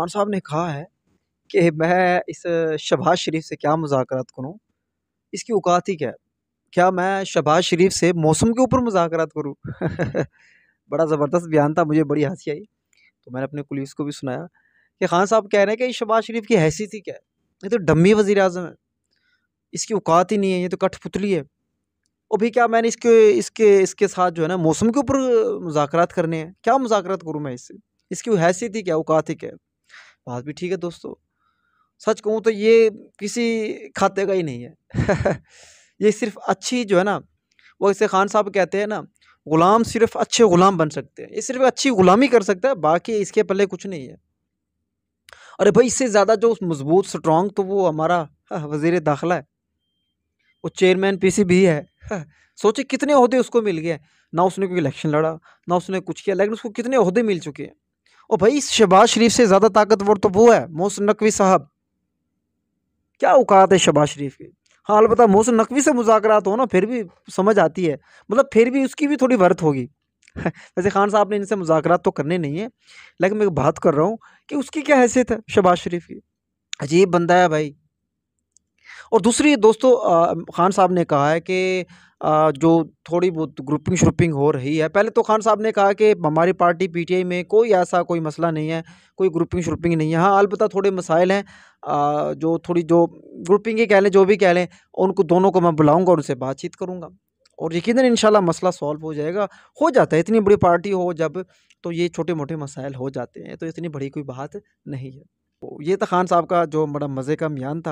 खान साहब ने कहा है कि मैं इस शहबाज शरीफ से क्या मुजाकरात करूँ इसकी औकात ही क्या है क्या मैं शहबाज शरीफ से मौसम के ऊपर मुजाकर करूँ बड़ा ज़बरदस्त बयान था मुझे बड़ी हंसी आई तो मैंने अपने पुलिस को भी सुनाया कि खान साहब कह रहे हैं कि शहबाज शरीफ की हैसियत ही क्या है ये तो डम्मी वज़ी अजम है इसकी औकात ही नहीं है ये तो कठपुतली है और भी क्या मैंने इसके इसके इसके साथ जो है ना मौसम के ऊपर मुजाकर करने हैं क्या मुजाकर करूँ मैं इससे इसकी हैसियत ही क्या औकात ही क्या बात भी ठीक है दोस्तों सच कहूँ तो ये किसी खाते का ही नहीं है ये सिर्फ अच्छी जो है ना वो इसे खान साहब कहते हैं ना ग़ुलाम सिर्फ अच्छे ग़ुलाम बन सकते हैं ये सिर्फ अच्छी ग़ुलामी कर सकता है बाकी इसके पहले कुछ नहीं है अरे भाई इससे ज़्यादा जो मज़बूत स्ट्रॉन्ग तो वो हमारा हाँ, वज़ी दाखिला है वो चेयरमैन सी भी है हाँ, सोचे कितने अहदे उसको मिल गए ना उसने कोई इलेक्शन लड़ा ना उसने कुछ किया लेकिन उसको कितने अहदे मिल चुके हैं और भाई शहबाज शरीफ से ज़्यादा ताकतवर तो वो है मोहसिन नकवी साहब क्या औकात है शहबाज शरीफ की हाँ अलबत्त मोहसिन नकवी से मुजाकरात हो ना फिर भी समझ आती है मतलब फिर भी उसकी भी थोड़ी वर्थ होगी वैसे खान साहब ने इनसे मुजाकरात तो करने नहीं है लेकिन मैं बात कर रहा हूँ कि उसकी क्या हैसियत है शहबाज शरीफ की अजीब बंदा है भाई और दूसरी दोस्तों खान साहब ने कहा है कि जो थोड़ी बहुत ग्रुपिंग श्रुपिंग हो रही है पहले तो खान साहब ने कहा कि हमारी पार्टी पीटीआई में कोई ऐसा कोई मसला नहीं है कोई ग्रुपिंग श्रुपिंग नहीं है हाँ अलबत् थोड़े मसाइल हैं जो थोड़ी जो ग्रुपिंग ही कह लें जो भी कह लें उनको दोनों को मैं बुलाऊँगा और उनसे बातचीत करूँगा और यकीन इन मसला सॉल्व हो जाएगा हो जाता है इतनी बड़ी पार्टी हो जब तो ये छोटे मोटे मसाइल हो जाते हैं तो इतनी बड़ी कोई बात नहीं है तो ये तो खान साहब का जो बड़ा मज़े का मियान था